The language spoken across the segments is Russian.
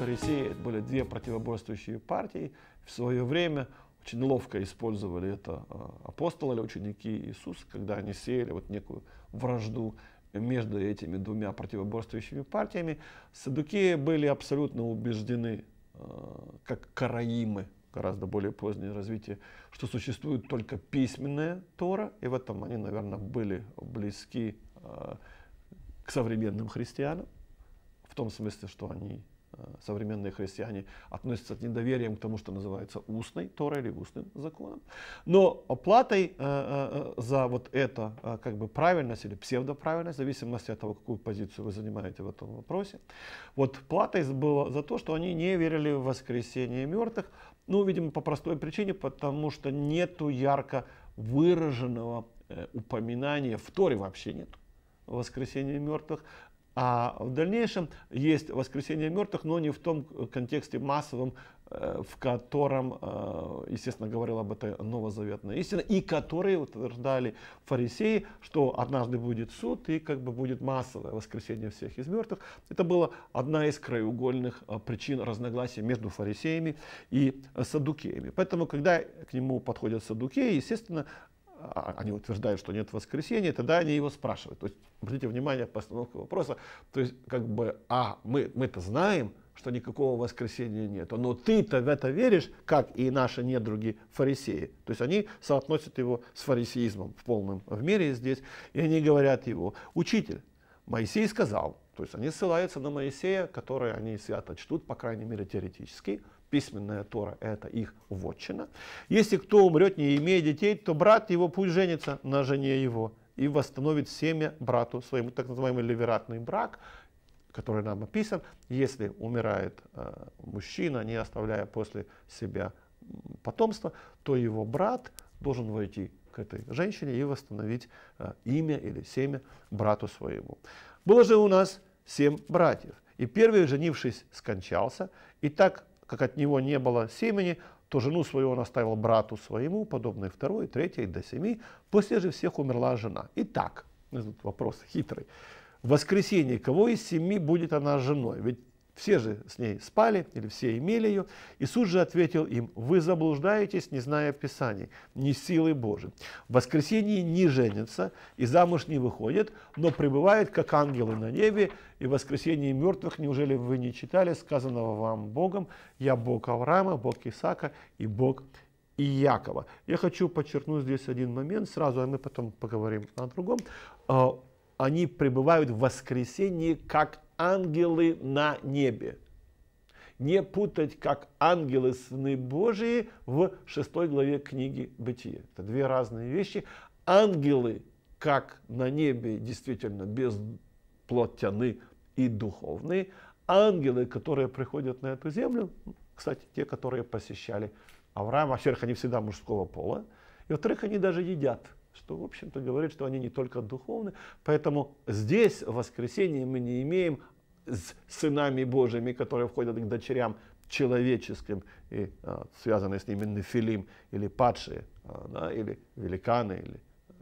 в это были две противоборствующие партии. В свое время очень ловко использовали это э, апостолы или ученики Иисуса, когда они сеяли вот некую вражду между этими двумя противоборствующими партиями. Садукеи были абсолютно убеждены, э, как караимы, гораздо более позднее развитие, что существует только письменная Тора, и в этом они, наверное, были близки э, к современным христианам в том смысле, что они, э, современные христиане, относятся с недоверием к тому, что называется устной Торой или устным законом. Но оплатой э, э, за вот это как бы правильность или псевдоправильность, в зависимости от того, какую позицию вы занимаете в этом вопросе, вот платой было за то, что они не верили в воскресение мертвых, ну, видимо, по простой причине, потому что нету ярко выраженного упоминания в Торе вообще нет воскресения мертвых. А в дальнейшем есть воскресение мертвых, но не в том контексте массовом, э, в котором, э, естественно, говорил об этой Новозаветной, истина, и которые утверждали фарисеи, что однажды будет суд и как бы будет массовое воскресение всех из мертвых. Это была одна из краеугольных э, причин разногласий между фарисеями и садукеями. Поэтому, когда к нему подходят садукеи, естественно, а, они утверждают, что нет воскресения, тогда они его спрашивают. То есть, обратите внимание, постановка вопроса. То есть, как бы, а, мы, мы-то знаем, что никакого воскресения нет. Но ты-то в это веришь, как и наши недруги фарисеи. То есть они соотносят его с фарисеизмом в полном в мире здесь. И они говорят его, учитель, Моисей сказал, то есть они ссылаются на Моисея, который они свято чтут, по крайней мере теоретически, Письменная Тора – это их вотчина. Если кто умрет, не имея детей, то брат его пусть женится на жене его и восстановит семя брату своему, так называемый ливератный брак, который нам описан, если умирает э, мужчина, не оставляя после себя потомство, то его брат должен войти к этой женщине и восстановить э, имя или семя брату своему. Было же у нас семь братьев, и первый, женившись, скончался, и так как от него не было семени, то жену свою он оставил брату своему, подобной второй, третьей, до семи. После же всех умерла жена. Итак, этот вопрос хитрый. В воскресенье кого из семи будет она женой? Ведь все же с ней спали или все имели ее. Иисус же ответил им, вы заблуждаетесь, не зная Писаний, не силы Божией. В воскресенье не женятся и замуж не выходят, но пребывают, как ангелы на небе, и в воскресенье мертвых, неужели вы не читали сказанного вам Богом, я Бог Авраама, Бог Исаака и Бог и Якова. Я хочу подчеркнуть здесь один момент сразу, а мы потом поговорим о другом. А, они пребывают в воскресенье как ангелы на небе. Не путать, как ангелы сыны Божии в шестой главе книги Бытия. Это две разные вещи. Ангелы, как на небе, действительно бесплотяны и духовные. Ангелы, которые приходят на эту землю, кстати, те, которые посещали Авраама, во-первых, они всегда мужского пола, и во-вторых, они даже едят – что, в общем-то, говорит, что они не только духовны. Поэтому здесь, в воскресенье, мы не имеем с сынами Божьими, которые входят к дочерям человеческим и а, связанные с ними нефилим, или падшие, а, да, или великаны, или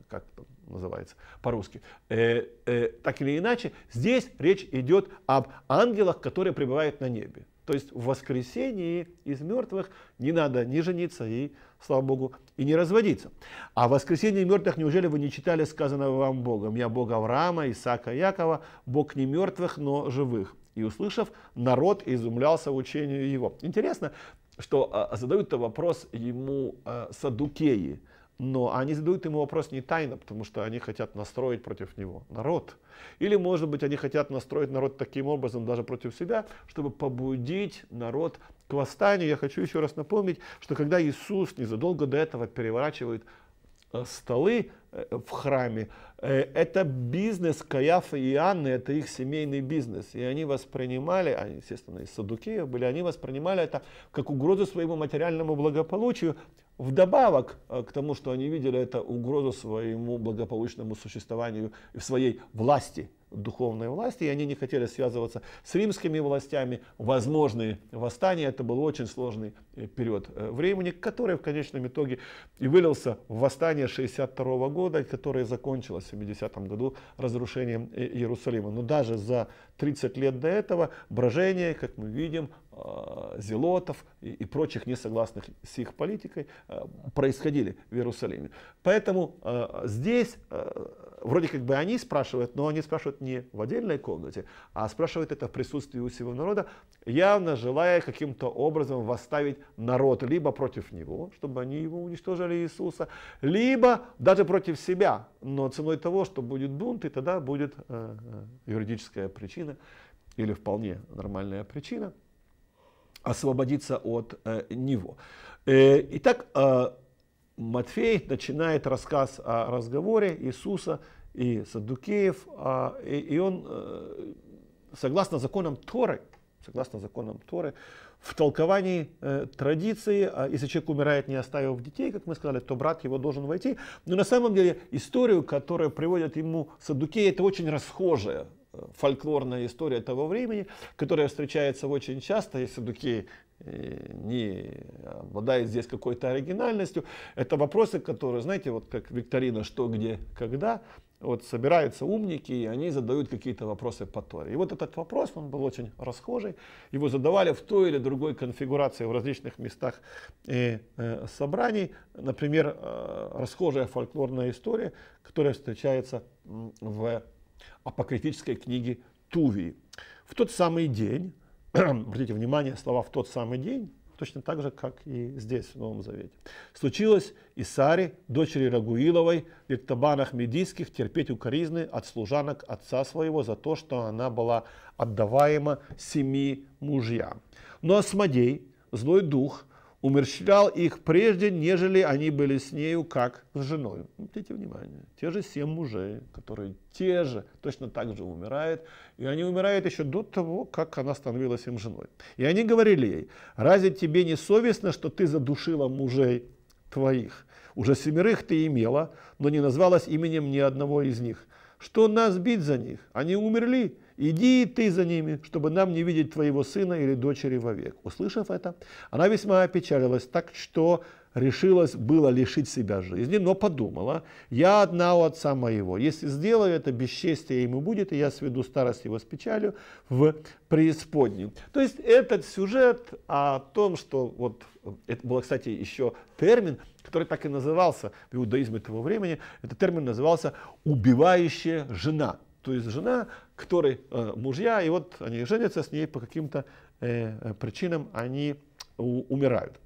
как там называется по-русски. Э, э, так или иначе, здесь речь идет об ангелах, которые пребывают на небе. То есть в воскресении из мертвых не надо ни жениться и слава Богу, и не разводиться. А в воскресенье мертвых неужели вы не читали сказанного вам Богом? Я Бог Авраама, Исаака, Якова, Бог не мертвых, но живых. И услышав, народ изумлялся учению его. Интересно, что а, задают-то вопрос ему а, садукеи – но они задают ему вопрос не тайно, потому что они хотят настроить против него народ. Или, может быть, они хотят настроить народ таким образом, даже против себя, чтобы побудить народ к восстанию. Я хочу еще раз напомнить, что когда Иисус незадолго до этого переворачивает э, столы э, в храме, э, это бизнес Каяфа и Анны, это их семейный бизнес. И они воспринимали, они, естественно, из Садукеев были, они воспринимали это как угрозу своему материальному благополучию, Вдобавок э, к тому, что они видели, это угрозу своему благополучному существованию и в своей власти, духовной власти, и они не хотели связываться с римскими властями. Возможные восстания, это был очень сложный э, период э, времени, который в конечном итоге и вылился в восстание 62 года, которое закончилось в 70 году разрушением э, Иерусалима. Но даже за 30 лет до этого брожение, как мы видим, а, зелотов и прочих несогласных с их политикой происходили в Иерусалиме. Поэтому здесь вроде как бы они спрашивают, но они спрашивают не в отдельной комнате, а спрашивают это в присутствии у всего народа, явно желая каким-то образом восставить народ либо против него, чтобы они его уничтожили Иисуса, либо даже против себя, но ценой того, что будет бунт, и тогда будет э, э, юридическая причина или вполне нормальная причина освободиться от э, него. Э, итак, э, Матфей начинает рассказ о разговоре Иисуса и Саддукеев, а, и он, э, согласно законам Торы, согласно законам Торы, в толковании э, традиции, э, если человек умирает, не оставив детей, как мы сказали, то брат его должен войти. Но на самом деле историю, которую приводят ему Саддукеи, это очень расхожая э, фольклорная история того времени, которая встречается очень часто, если садукеи Э, не обладает здесь какой-то оригинальностью. Это вопросы, которые, знаете, вот как викторина «Что, где, когда», вот собираются умники, и они задают какие-то вопросы по Торе. И вот этот вопрос, он был очень расхожий, его задавали в той или другой конфигурации в различных местах и, э, э, собраний. Например, э, расхожая фольклорная история, которая встречается в апокрифической книге Тувии. В тот самый день, обратите внимание, слова в тот самый день, точно так же, как и здесь, в Новом Завете. «Случилось и Саре, дочери Рагуиловой, в Иктабанах Медийских, терпеть укоризны от служанок отца своего за то, что она была отдаваема семи мужьям. Но ну, а Асмодей, злой дух, умерщвлял их прежде, нежели они были с нею, как с женой. Обратите внимание, те же семь мужей, которые те же, точно так же умирают, и они умирают еще до того, как она становилась им женой. И они говорили ей, разве тебе не совестно, что ты задушила мужей твоих? Уже семерых ты имела, но не назвалась именем ни одного из них. Что нас бить за них? Они умерли, иди ты за ними, чтобы нам не видеть твоего сына или дочери вовек. Услышав это, она весьма опечалилась, так что решилась было лишить себя жизни, но подумала, я одна у отца моего, если сделаю это, бесчестие ему будет, и я сведу старость его с печалью в преисподнюю. То есть этот сюжет о том, что вот, это был, кстати, еще термин, который так и назывался в иудаизме того времени, этот термин назывался «убивающая жена» то есть жена, который э, мужья, и вот они женятся с ней по каким-то э, э причинам, они у, умирают.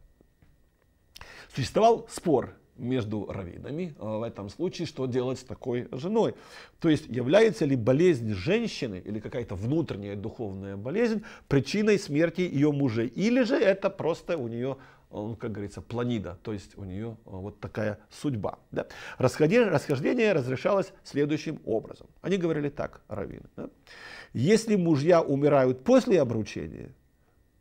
Существовал спор между раввинами э, в этом случае, что делать с такой женой. То есть является ли болезнь женщины или какая-то внутренняя духовная болезнь причиной смерти ее мужа, или же это просто у нее он, как говорится, планида, то есть у нее э, вот такая судьба. Да? Расходи, расхождение разрешалось следующим образом. Они говорили так, раввины. Да? Если мужья умирают после обручения,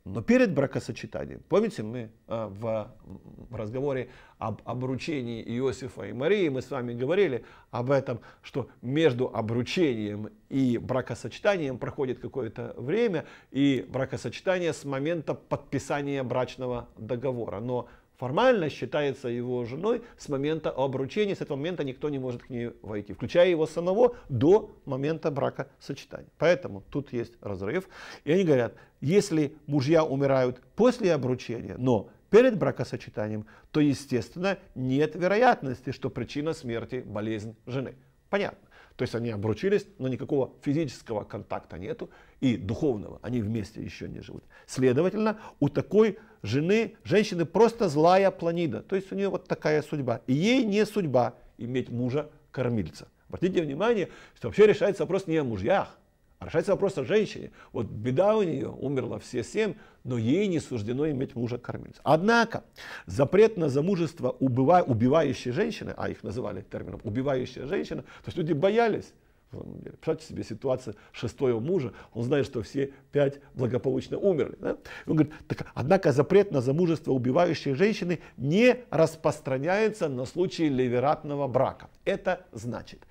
но перед бракосочетанием. Помните, мы а, в разговоре об обручении Иосифа и Марии, мы с вами говорили об этом, что между обручением и бракосочетанием проходит какое-то время, и бракосочетание с момента подписания брачного договора. Но формально считается его женой с момента обручения, с этого момента никто не может к ней войти, включая его самого до момента бракосочетания. Поэтому тут есть разрыв. И они говорят, если мужья умирают после обручения, но перед бракосочетанием, то, естественно, нет вероятности, что причина смерти – болезнь жены. Понятно. То есть они обручились, но никакого физического контакта нету и духовного, они вместе еще не живут. Следовательно, у такой жены, женщины просто злая планида, то есть у нее вот такая судьба. И ей не судьба иметь мужа-кормильца. Обратите внимание, что вообще решается вопрос не о мужьях, а решается вопрос о женщине. Вот беда у нее, умерла все семь, но ей не суждено иметь мужа-кормильца. Однако запрет на замужество убивающей женщины, а их называли термином убивающая женщина, то есть люди боялись, ну, представьте себе ситуацию шестого мужа, он знает, что все пять благополучно умерли. Да? Он говорит, так, однако запрет на замужество убивающей женщины не распространяется на случай левератного брака. Это значит,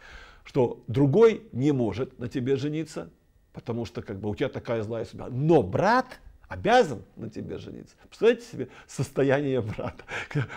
что другой не может на тебе жениться, потому что как бы у тебя такая злая судьба. Но брат обязан на тебе жениться. Представляете себе состояние брата?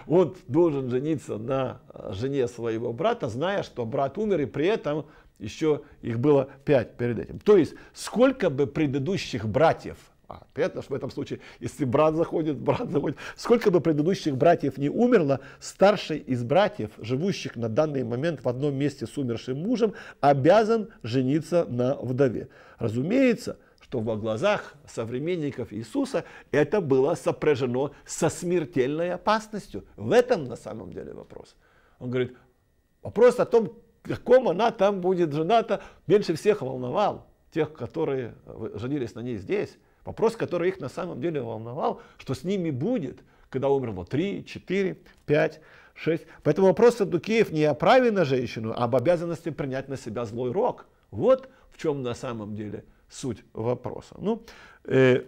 Он должен жениться на э, жене своего брата, зная, что брат умер, и при этом еще их было пять перед этим. То есть, сколько бы предыдущих братьев, а, понятно, что в этом случае, если брат заходит, брат заходит, сколько бы предыдущих братьев не умерло, старший из братьев, живущих на данный момент в одном месте с умершим мужем, обязан жениться на вдове. Разумеется, что во глазах современников Иисуса это было сопряжено со смертельной опасностью. В этом на самом деле вопрос. Он говорит, вопрос о том, каком она там будет жената, меньше всех волновал тех, которые э, женились на ней здесь. Вопрос, который их на самом деле волновал, что с ними будет, когда умерло 3, 4, 5, 6. Поэтому вопрос Садукеев не о праве на женщину, а об обязанности принять на себя злой рок. Вот в чем на самом деле суть вопроса. Ну, э,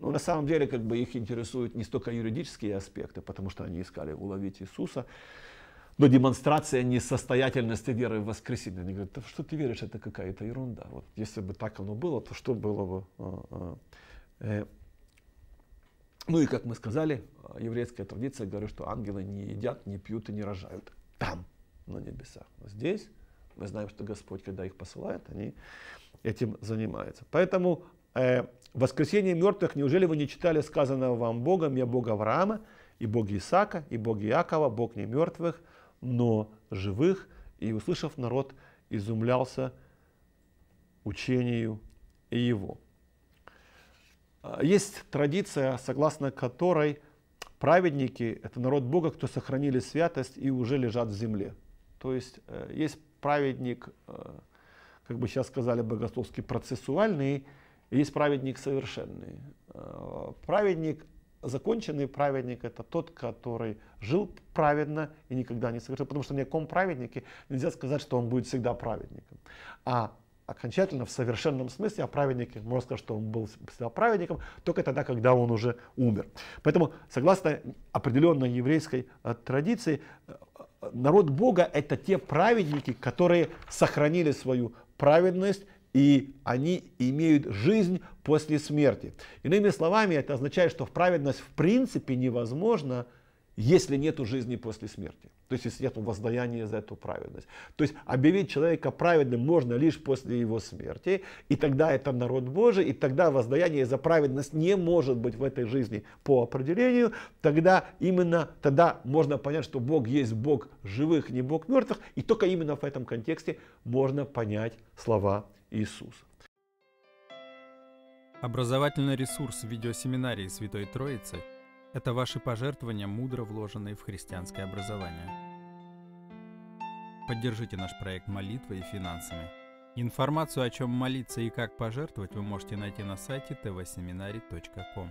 ну, на самом деле, как бы их интересуют не столько юридические аспекты, потому что они искали уловить Иисуса, но демонстрация несостоятельности веры в воскресенье. Они говорят, да что ты веришь, это какая-то ерунда. Вот если бы так оно было, то что было бы? А, а, э, ну и, как мы сказали, а, еврейская традиция говорит, что ангелы не едят, не пьют и не рожают. Там, на небесах. Но здесь мы знаем, что Господь, когда их посылает, они этим занимаются. Поэтому э, воскресение мертвых, неужели вы не читали сказанного вам Богом, я Бог Авраама, и Бог Исаака, и Бог Иакова, Бог не мертвых, но живых, и, услышав народ, изумлялся учению его. А, есть традиция, согласно которой праведники – это народ Бога, кто сохранили святость и уже лежат в земле. То есть э, есть праведник, э, как бы сейчас сказали богословский, процессуальный, и есть праведник совершенный. Э, праведник законченный праведник – это тот, который жил праведно и никогда не совершил. Потому что ни о ком праведнике нельзя сказать, что он будет всегда праведником. А окончательно, в совершенном смысле о праведнике можно сказать, что он был всегда праведником только тогда, когда он уже умер. Поэтому, согласно определенной еврейской э, традиции, э, народ Бога – это те праведники, которые сохранили свою праведность и они имеют жизнь после смерти. Иными словами, это означает, что праведность в принципе невозможна, если нет жизни после смерти. То есть, если нет воздаяния за эту праведность. То есть, объявить человека праведным можно лишь после его смерти, и тогда это народ Божий, и тогда воздаяние за праведность не может быть в этой жизни по определению. Тогда именно, тогда можно понять, что Бог есть Бог живых, не Бог мертвых, и только именно в этом контексте можно понять слова Иисуса. Образовательный ресурс видеосеминарии Святой Троицы – это ваши пожертвования, мудро вложенные в христианское образование. Поддержите наш проект молитвой и финансами. Информацию, о чем молиться и как пожертвовать, вы можете найти на сайте tvseminary.com.